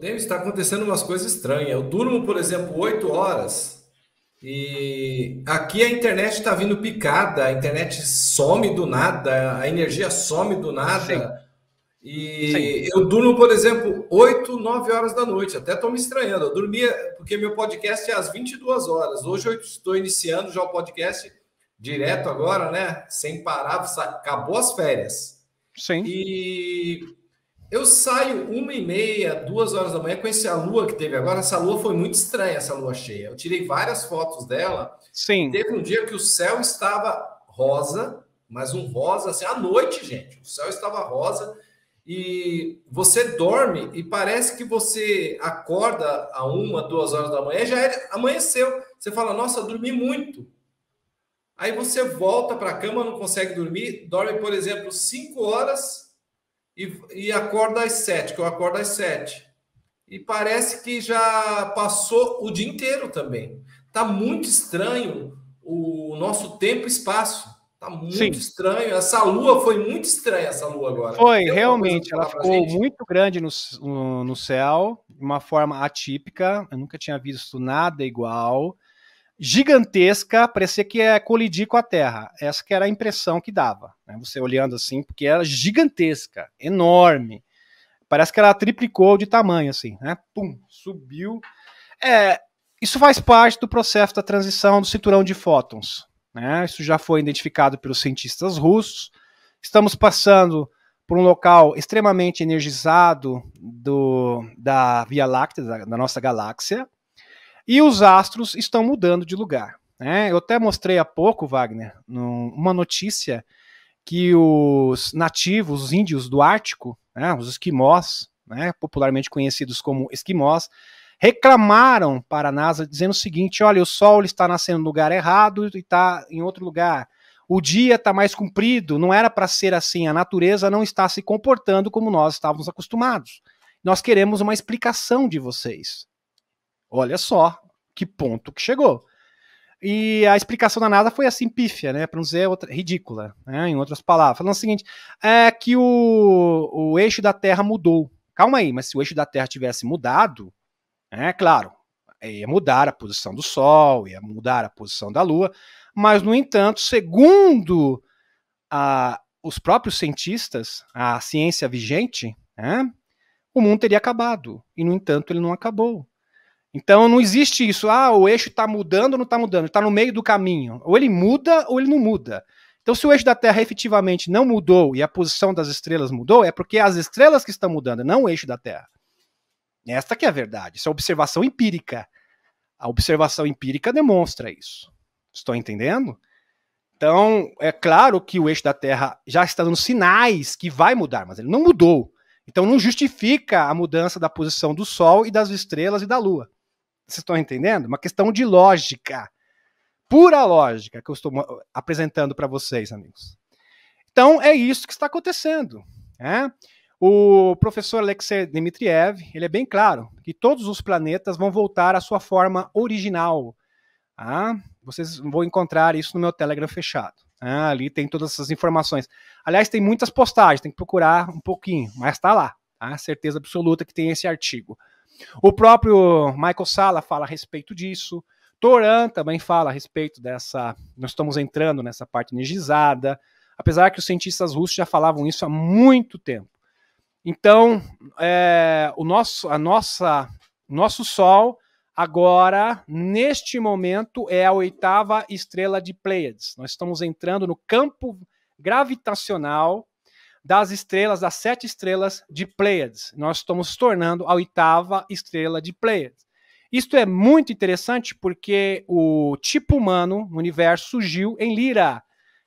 O está acontecendo umas coisas estranhas. Eu durmo, por exemplo, 8 horas e aqui a internet está vindo picada, a internet some do nada, a energia some do nada. Sim. E Sim. eu durmo, por exemplo, 8, 9 horas da noite. Até estou me estranhando. Eu dormia, porque meu podcast é às 22 horas. Hoje eu estou iniciando já o podcast direto agora, né? Sem parar. Acabou as férias. Sim. E eu saio uma e meia, duas horas da manhã com essa lua que teve agora. Essa lua foi muito estranha, essa lua cheia. Eu tirei várias fotos dela. Sim. Teve um dia que o céu estava rosa, mas um rosa assim, à noite, gente. O céu estava rosa e você dorme e parece que você acorda a uma, duas horas da manhã, já amanheceu. Você fala, nossa, dormi muito. Aí você volta para a cama, não consegue dormir, dorme, por exemplo, cinco horas e, e acordo às sete, que eu acordo às sete. E parece que já passou o dia inteiro também. Tá muito estranho o nosso tempo e espaço. Tá muito Sim. estranho. Essa lua foi muito estranha, essa lua agora. Foi, realmente. Ela ficou muito grande no, no, no céu, de uma forma atípica. Eu nunca tinha visto nada igual gigantesca, parecia que é colidir com a Terra. Essa que era a impressão que dava, né? você olhando assim, porque era gigantesca, enorme. Parece que ela triplicou de tamanho, assim, né? Pum, subiu. É, isso faz parte do processo da transição do cinturão de fótons. Né? Isso já foi identificado pelos cientistas russos. Estamos passando por um local extremamente energizado do, da Via Láctea, da, da nossa galáxia, e os astros estão mudando de lugar. Né? Eu até mostrei há pouco, Wagner, uma notícia que os nativos, os índios do Ártico, né, os esquimós, né, popularmente conhecidos como esquimós, reclamaram para a NASA dizendo o seguinte: olha, o Sol está nascendo no lugar errado e está em outro lugar. O dia está mais comprido, não era para ser assim. A natureza não está se comportando como nós estávamos acostumados. Nós queremos uma explicação de vocês. Olha só que ponto que chegou. E a explicação da NASA foi assim, pífia, né? Para não dizer outra, ridícula, né, em outras palavras. Falando o seguinte: é que o, o eixo da Terra mudou. Calma aí, mas se o eixo da Terra tivesse mudado, é claro, ia mudar a posição do Sol, ia mudar a posição da Lua, mas, no entanto, segundo a, os próprios cientistas, a ciência vigente, né, o mundo teria acabado. E, no entanto, ele não acabou. Então não existe isso, ah, o eixo está mudando ou não está mudando, está no meio do caminho. Ou ele muda ou ele não muda. Então, se o eixo da Terra efetivamente não mudou e a posição das estrelas mudou, é porque as estrelas que estão mudando, não o eixo da Terra. Esta que é a verdade. Isso é observação empírica. A observação empírica demonstra isso. Estou entendendo? Então, é claro que o eixo da Terra já está dando sinais que vai mudar, mas ele não mudou. Então, não justifica a mudança da posição do Sol e das estrelas e da Lua. Vocês estão entendendo? Uma questão de lógica. Pura lógica que eu estou apresentando para vocês, amigos. Então, é isso que está acontecendo. Né? O professor Alexei Dmitriev, ele é bem claro que todos os planetas vão voltar à sua forma original. Tá? vocês vão encontrar isso no meu Telegram fechado. Né? ali tem todas essas informações. Aliás, tem muitas postagens, tem que procurar um pouquinho, mas está lá. A tá? certeza absoluta que tem esse artigo. O próprio Michael Sala fala a respeito disso. Toran também fala a respeito dessa. Nós estamos entrando nessa parte energizada, apesar que os cientistas russos já falavam isso há muito tempo. Então, é, o nosso, a nossa, nosso Sol agora, neste momento, é a oitava estrela de Pleiades. Nós estamos entrando no campo gravitacional das estrelas, das sete estrelas de Pleiades. Nós estamos tornando a oitava estrela de Pleiades. Isto é muito interessante porque o tipo humano no universo surgiu em Lira.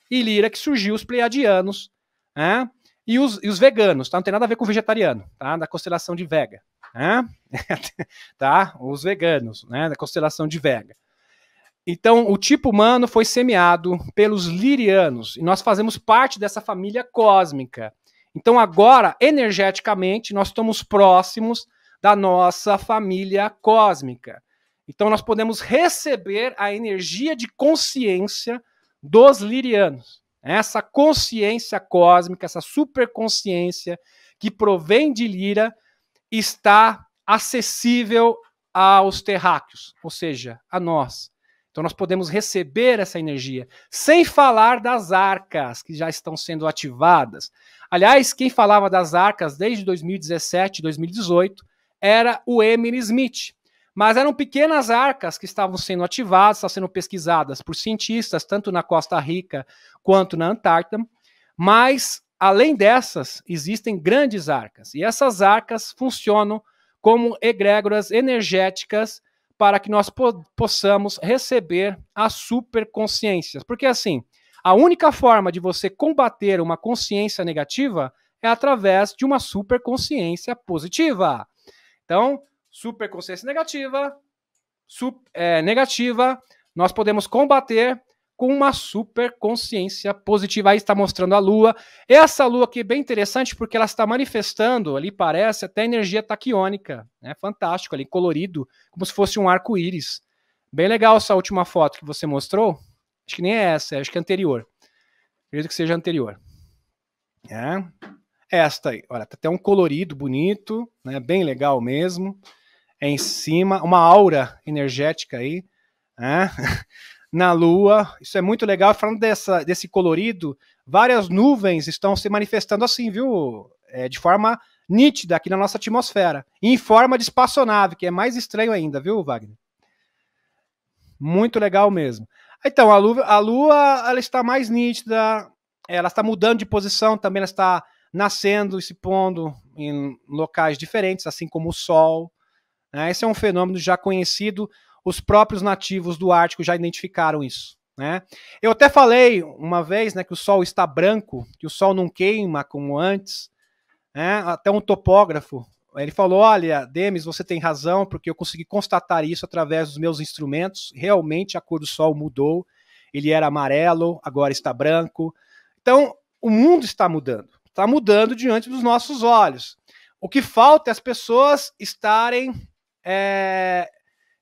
E Lira que surgiu os pleiadianos né? e, os, e os veganos, tá? Não tem nada a ver com vegetariano, tá? Da constelação de Vega, né? tá? Os veganos, né? Da constelação de Vega. Então, o tipo humano foi semeado pelos lirianos, e nós fazemos parte dessa família cósmica. Então, agora, energeticamente, nós estamos próximos da nossa família cósmica. Então, nós podemos receber a energia de consciência dos lirianos. Essa consciência cósmica, essa superconsciência que provém de Lira, está acessível aos terráqueos, ou seja, a nós. Então nós podemos receber essa energia, sem falar das arcas que já estão sendo ativadas. Aliás, quem falava das arcas desde 2017, 2018 era o Emily Smith. Mas eram pequenas arcas que estavam sendo ativadas, estavam sendo pesquisadas por cientistas, tanto na Costa Rica quanto na Antártida. Mas, além dessas, existem grandes arcas. E essas arcas funcionam como egrégoras energéticas para que nós po possamos receber as superconsciências. Porque assim, a única forma de você combater uma consciência negativa é através de uma superconsciência positiva. Então, superconsciência negativa, sup é, negativa, nós podemos combater com uma super consciência positiva. Aí está mostrando a lua. Essa lua aqui é bem interessante porque ela está manifestando ali, parece, até energia taquiônica. Né? Fantástico ali, colorido, como se fosse um arco-íris. Bem legal essa última foto que você mostrou. Acho que nem é essa, é, acho que é anterior. Acredito que seja anterior. É. Esta aí, olha, tá até um colorido bonito, né? Bem legal mesmo. É em cima, uma aura energética aí. É. na Lua. Isso é muito legal. Falando dessa, desse colorido, várias nuvens estão se manifestando assim, viu? É, de forma nítida aqui na nossa atmosfera. Em forma de espaçonave, que é mais estranho ainda, viu, Wagner? Muito legal mesmo. Então, a Lua, a Lua ela está mais nítida, ela está mudando de posição também, ela está nascendo e se pondo em locais diferentes, assim como o Sol. Né? Esse é um fenômeno já conhecido os próprios nativos do Ártico já identificaram isso. Né? Eu até falei uma vez né, que o sol está branco, que o sol não queima como antes. Né? Até um topógrafo ele falou: Olha, Demis, você tem razão, porque eu consegui constatar isso através dos meus instrumentos. Realmente a cor do sol mudou. Ele era amarelo, agora está branco. Então, o mundo está mudando. Está mudando diante dos nossos olhos. O que falta é as pessoas estarem é,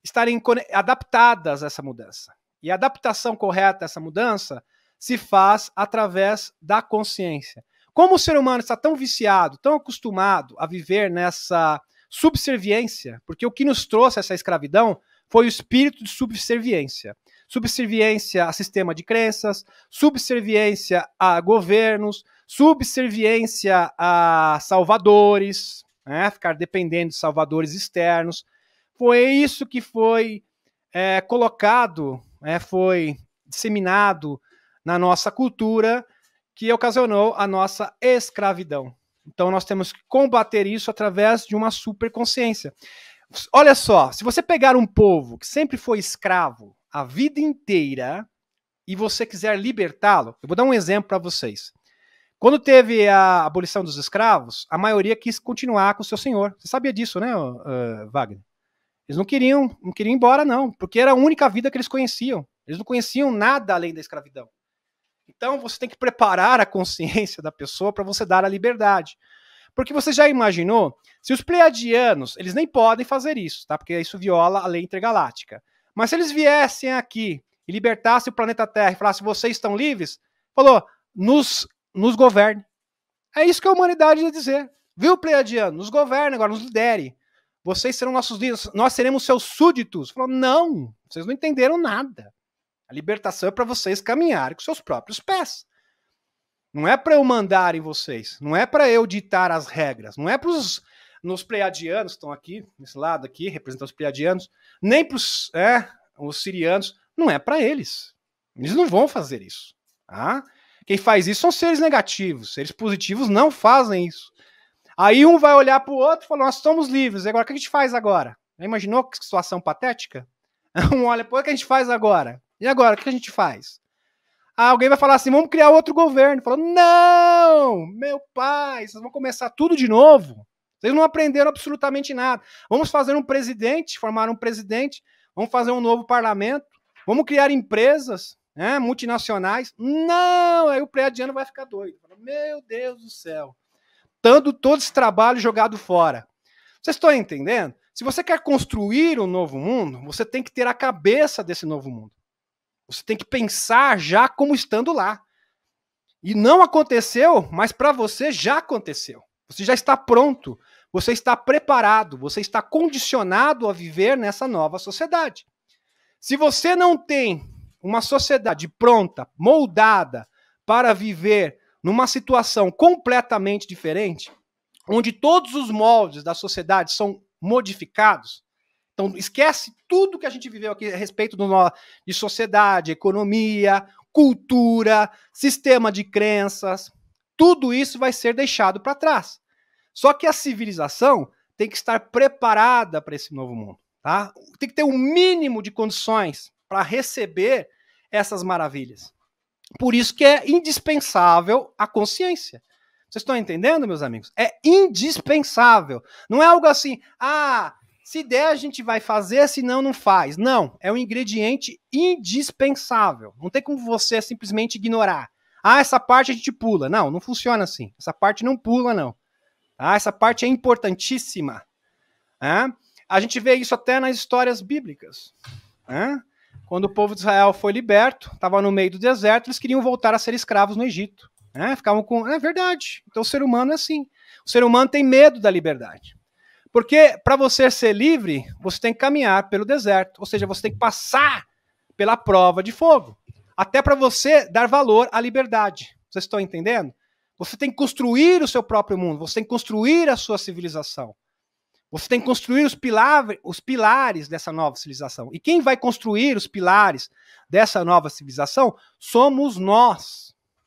estarem adaptadas a essa mudança. E a adaptação correta a essa mudança se faz através da consciência. Como o ser humano está tão viciado, tão acostumado a viver nessa subserviência, porque o que nos trouxe essa escravidão foi o espírito de subserviência. Subserviência a sistema de crenças, subserviência a governos, subserviência a salvadores, né? ficar dependendo de salvadores externos. Foi isso que foi é, colocado, é, foi disseminado na nossa cultura, que ocasionou a nossa escravidão. Então nós temos que combater isso através de uma superconsciência. Olha só, se você pegar um povo que sempre foi escravo a vida inteira e você quiser libertá-lo, eu vou dar um exemplo para vocês. Quando teve a abolição dos escravos, a maioria quis continuar com o seu senhor. Você sabia disso, né, Wagner? Eles não queriam, não queriam ir embora, não, porque era a única vida que eles conheciam. Eles não conheciam nada além da escravidão. Então você tem que preparar a consciência da pessoa para você dar a liberdade. Porque você já imaginou, se os pleiadianos, eles nem podem fazer isso, tá? Porque isso viola a lei intergaláctica. Mas se eles viessem aqui e libertassem o planeta Terra e falassem, vocês estão livres, falou, nos, nos governe. É isso que a humanidade ia dizer. Viu, pleiadiano? Nos governe agora, nos lidere. Vocês serão nossos líderes, nós seremos seus súditos. Falou, não, vocês não entenderam nada. A libertação é para vocês caminharem com seus próprios pés. Não é para eu mandar em vocês, não é para eu ditar as regras, não é para os nos pleiadianos que estão aqui, nesse lado aqui, representam os pleiadianos, nem para é, os sirianos, não é para eles. Eles não vão fazer isso. Tá? Quem faz isso são seres negativos, seres positivos não fazem isso. Aí um vai olhar para o outro e falar: nós somos livres, agora o que a gente faz agora? Já imaginou que situação patética? Um olha para o que a gente faz agora? E agora, o que a gente faz? Ah, alguém vai falar assim: vamos criar outro governo. Falou: não, meu pai, vocês vão começar tudo de novo. Vocês não aprenderam absolutamente nada. Vamos fazer um presidente, formar um presidente, vamos fazer um novo parlamento, vamos criar empresas né, multinacionais. Não, aí o pré-adiano vai ficar doido. meu Deus do céu botando todo esse trabalho jogado fora. Vocês estão entendendo? Se você quer construir um novo mundo, você tem que ter a cabeça desse novo mundo. Você tem que pensar já como estando lá. E não aconteceu, mas para você já aconteceu. Você já está pronto, você está preparado, você está condicionado a viver nessa nova sociedade. Se você não tem uma sociedade pronta, moldada para viver numa situação completamente diferente, onde todos os moldes da sociedade são modificados. Então, esquece tudo que a gente viveu aqui a respeito do, de sociedade, economia, cultura, sistema de crenças. Tudo isso vai ser deixado para trás. Só que a civilização tem que estar preparada para esse novo mundo. Tá? Tem que ter o um mínimo de condições para receber essas maravilhas. Por isso que é indispensável a consciência. Vocês estão entendendo, meus amigos? É indispensável. Não é algo assim, ah, se der a gente vai fazer, se não, não faz. Não, é um ingrediente indispensável. Não tem como você simplesmente ignorar. Ah, essa parte a gente pula. Não, não funciona assim. Essa parte não pula, não. Ah, essa parte é importantíssima. Ah, a gente vê isso até nas histórias bíblicas. Ah, quando o povo de Israel foi liberto, estava no meio do deserto, eles queriam voltar a ser escravos no Egito. Né? Ficavam com. É verdade. Então o ser humano é assim. O ser humano tem medo da liberdade. Porque para você ser livre, você tem que caminhar pelo deserto, ou seja, você tem que passar pela prova de fogo, até para você dar valor à liberdade. Vocês estão entendendo? Você tem que construir o seu próprio mundo, você tem que construir a sua civilização. Você tem que construir os, pilar, os pilares dessa nova civilização. E quem vai construir os pilares dessa nova civilização somos nós.